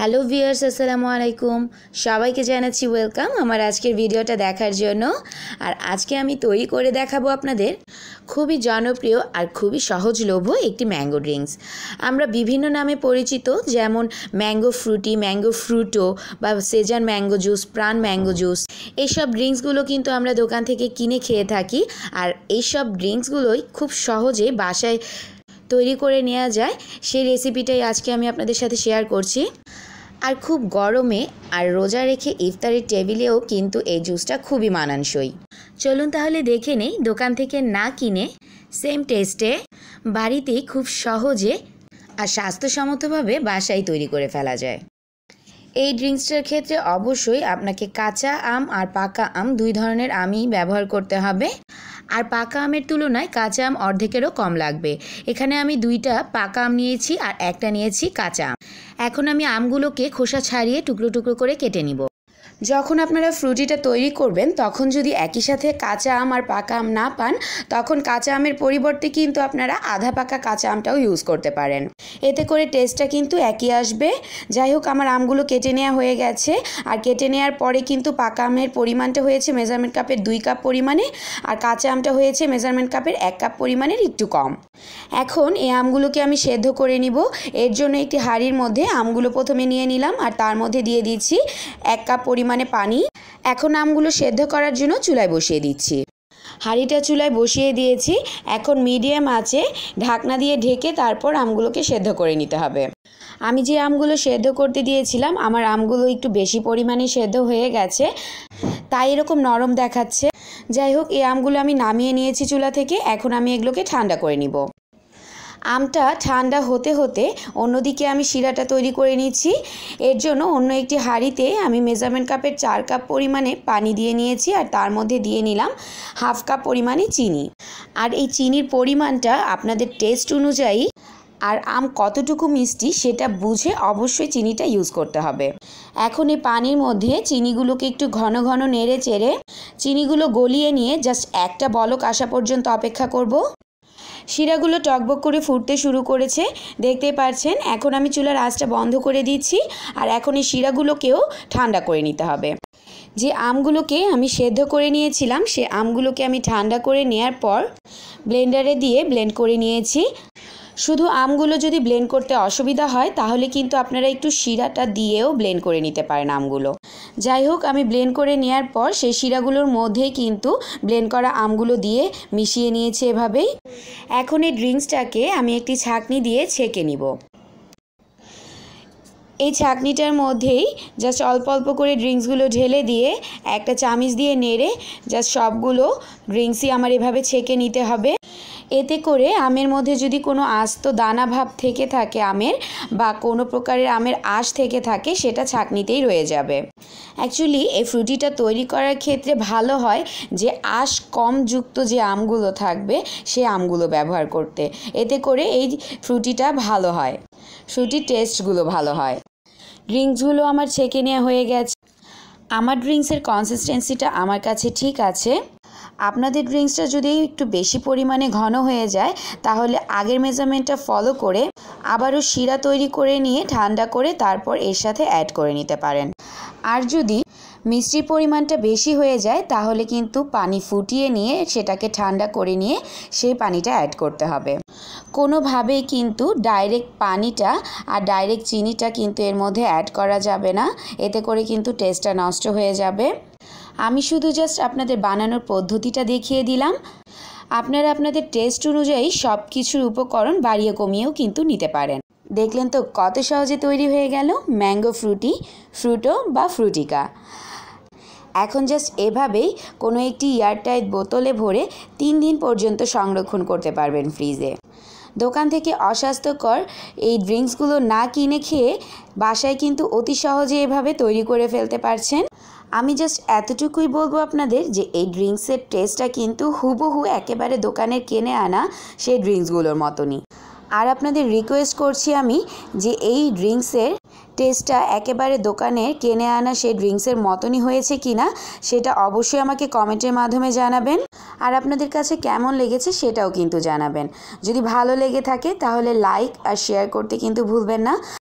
Hello viewers আসসালামু আলাইকুম সবাইকে জানাচ্ছি ওয়েলকাম আমার আজকের ভিডিওটা দেখার জন্য আর আজকে আমি তৈরি করে দেখাবো আপনাদের খুবই জনপ্রিয় আর খুবই সহজলভ্য একটি ম্যাঙ্গো ড্রিঙ্কস আমরা বিভিন্ন নামে পরিচিত যেমন ম্যাঙ্গো ফ্রুটি ম্যাঙ্গো ফ্রুটো বা Sezan mango juice Pran mango juice এইসব ড্রিঙ্কসগুলো কিন্তু আমরা দোকান থেকে কিনে খেয়ে থাকি আর এইসব ড্রিঙ্কসগুলোই খুব সহজে বাসায় তৈরি করে নেওয়া যায় সেই রেসিপিটাই আজকে আমি আপনাদের সাথে শেয়ার করছি আর খুব গরমে আর রোজা রেখে ইফতারের টেবিলেও কিন্তু এই জুসটা খুবই মানানসই চলুন তাহলে দেখে নেই দোকান থেকে না কিনে সেম টেস্টে বাড়িতেই খুব সহজে আর স্বাস্থ্যসম্মতভাবে বাসায় তৈরি করে ফেলা যায় এই ড্রিঙ্কসটার ক্ষেত্রে অবশ্যই আপনাকে কাঁচা আম আর পাকা আম দুই ধরনের আমই ব্যবহার করতে হবে আর পাকা আমের তুলনায় কাঁচা আম অর্ধেকেরও কম লাগবে এখানে আমি দুইটা পাকা আম নিয়েছি আর একটা নিয়েছি কাঁচা আম এখন আমি আমগুলোকে খোসা ছাড়িয়ে টুকরো টুকরো করে কেটে নিব যখন আপনারা ফ্রুটিটা তৈরি করবেন তখন যদি একই সাথে কাঁচা আম আর পাকা আম না পান তখন কাঁচা আমের পরিবর্তে কিন্তু আপনারা আধা পাকা কাঁচা আমটাও ইউজ করতে পারেন এতে করে টেস্টটা কিন্তু একই আসবে যাই হোক আমার আমগুলো কেটে নেওয়া হয়ে গেছে আর কেটে নেওয়ার পরে কিন্তু পাকা আমের পরিমাণটা হয়েছে মেজারমেন্ট কাপের দুই কাপ পরিমাণে আর কাঁচা আমটা হয়েছে মেজারমেন্ট কাপের এক কাপ পরিমাণের একটু কম এখন এই আমগুলোকে আমি সেদ্ধ করে নিব এর জন্য একটি হাঁড়ির মধ্যে আমগুলো প্রথমে নিয়ে নিলাম আর তার মধ্যে দিয়ে দিচ্ছি এক কাপ পরিমাণ পরিমাণে পানি এখন আমগুলো সেদ্ধ করার জন্য চুলায় বসিয়ে দিচ্ছি হাঁড়িটা চুলায় বসিয়ে দিয়েছি এখন মিডিয়াম আছে ঢাকনা দিয়ে ঢেকে তারপর আমগুলোকে সেদ্ধ করে নিতে হবে আমি যে আমগুলো সেদ্ধ করতে দিয়েছিলাম আমার আমগুলো একটু বেশি পরিমাণে সেদ্ধ হয়ে গেছে তাই এরকম নরম দেখাচ্ছে যাই হোক এই আমগুলো আমি নামিয়ে নিয়েছি চুলা থেকে এখন আমি এগুলোকে ঠান্ডা করে নিব আমটা ঠান্ডা হতে হতে অন্যদিকে আমি শিরাটা তৈরি করে নিচ্ছি এর জন্য অন্য একটি হাঁড়িতে আমি মেজারমেন্ট কাপের চার কাপ পরিমাণে পানি দিয়ে নিয়েছি আর তার মধ্যে দিয়ে নিলাম হাফ কাপ পরিমাণে চিনি আর এই চিনির পরিমাণটা আপনাদের টেস্ট অনুযায়ী আর আম কতটুকু মিষ্টি সেটা বুঝে অবশ্যই চিনিটা ইউজ করতে হবে এখন এই পানির মধ্যে চিনিগুলোকে একটু ঘন ঘন নেড়ে চেড়ে চিনিগুলো গলিয়ে নিয়ে জাস্ট একটা বলক আসা পর্যন্ত অপেক্ষা করব। শিরাগুলো টকবক করে ফুটতে শুরু করেছে দেখতে পারছেন এখন আমি চুলার আঁচটা বন্ধ করে দিচ্ছি আর এখন এই শিরাগুলোকেও ঠান্ডা করে নিতে হবে যে আমগুলোকে আমি সেদ্ধ করে নিয়েছিলাম সে আমগুলোকে আমি ঠান্ডা করে নেয়ার পর ব্লেন্ডারে দিয়ে ব্লেন্ড করে নিয়েছি শুধু আমগুলো যদি ব্লেন্ড করতে অসুবিধা হয় তাহলে কিন্তু আপনারা একটু শিরাটা দিয়েও ব্লেন্ড করে নিতে পারেন আমগুলো যাই হোক আমি ব্লেন্ড করে নেওয়ার পর সেই শিরাগুলোর মধ্যেই কিন্তু ব্লেন্ড করা আমগুলো দিয়ে মিশিয়ে নিয়েছে এভাবেই এখন এই ড্রিঙ্কসটাকে আমি একটি ছাঁকনি দিয়ে ছেঁকে নিব এই ছাঁকনিটার মধ্যেই জাস্ট অল্প অল্প করে ড্রিঙ্কসগুলো ঢেলে দিয়ে একটা চামিচ দিয়ে নেড়ে জাস্ট সবগুলো ড্রিঙ্কসই আমার এভাবে ছেঁকে নিতে হবে এতে করে আমের মধ্যে যদি কোনো আস্ত দানা ভাব থেকে থাকে আমের বা কোনো প্রকারের আমের আশ থেকে থাকে সেটা ছাঁকনিতেই রয়ে যাবে অ্যাকচুয়ালি এই ফ্রুটিটা তৈরি করার ক্ষেত্রে ভালো হয় যে আশ কম যুক্ত যে আমগুলো থাকবে সে আমগুলো ব্যবহার করতে এতে করে এই ফ্রুটিটা ভালো হয় ফ্রুটির টেস্টগুলো ভালো হয় ড্রিঙ্কসগুলো আমার ছেঁকে নেওয়া হয়ে গেছে আমার ড্রিঙ্কসের কনসিস্টেন্সিটা আমার কাছে ঠিক আছে আপনাদের ড্রিঙ্কসটা যদি একটু বেশি পরিমাণে ঘন হয়ে যায় তাহলে আগের মেজারমেন্টটা ফলো করে আবারও শিরা তৈরি করে নিয়ে ঠান্ডা করে তারপর এর সাথে অ্যাড করে নিতে পারেন আর যদি মিষ্টির পরিমাণটা বেশি হয়ে যায় তাহলে কিন্তু পানি ফুটিয়ে নিয়ে সেটাকে ঠান্ডা করে নিয়ে সেই পানিটা অ্যাড করতে হবে কোনোভাবেই কিন্তু ডাইরেক্ট পানিটা আর ডাইরেক্ট চিনিটা কিন্তু এর মধ্যে অ্যাড করা যাবে না এতে করে কিন্তু টেস্টটা নষ্ট হয়ে যাবে আমি শুধু জাস্ট আপনাদের বানানোর পদ্ধতিটা দেখিয়ে দিলাম আপনারা আপনাদের টেস্ট অনুযায়ী সব কিছুর উপকরণ বাড়িয়ে কমিয়েও কিন্তু নিতে পারেন দেখলেন তো কত সহজে তৈরি হয়ে গেল ম্যাঙ্গো ফ্রুটি ফ্রুটো বা ফ্রুটিকা এখন জাস্ট এভাবেই কোনো একটি এয়ারটাইট বোতলে ভরে তিন দিন পর্যন্ত সংরক্ষণ করতে পারবেন ফ্রিজে দোকান থেকে অস্বাস্থ্যকর এই ড্রিঙ্কসগুলো না কিনে খেয়ে বাসায় কিন্তু অতি সহজে এভাবে তৈরি করে ফেলতে পারছেন আমি জাস্ট এতটুকুই বলবো আপনাদের যে এই ড্রিঙ্কসের টেস্টটা কিন্তু হুবহু একেবারে দোকানের কেনে আনা সেই ড্রিঙ্কসগুলোর মতনই আর আপনাদের রিকোয়েস্ট করছি আমি যে এই ড্রিঙ্কসের টেস্টটা একেবারে দোকানের কেনে আনা সেই ড্রিঙ্কসের মতনই হয়েছে কিনা সেটা অবশ্যই আমাকে কমেন্টের মাধ্যমে জানাবেন আর আপনাদের কাছে কেমন লেগেছে সেটাও কিন্তু জানাবেন যদি ভালো লেগে থাকে তাহলে লাইক আর শেয়ার করতে কিন্তু ভুলবেন না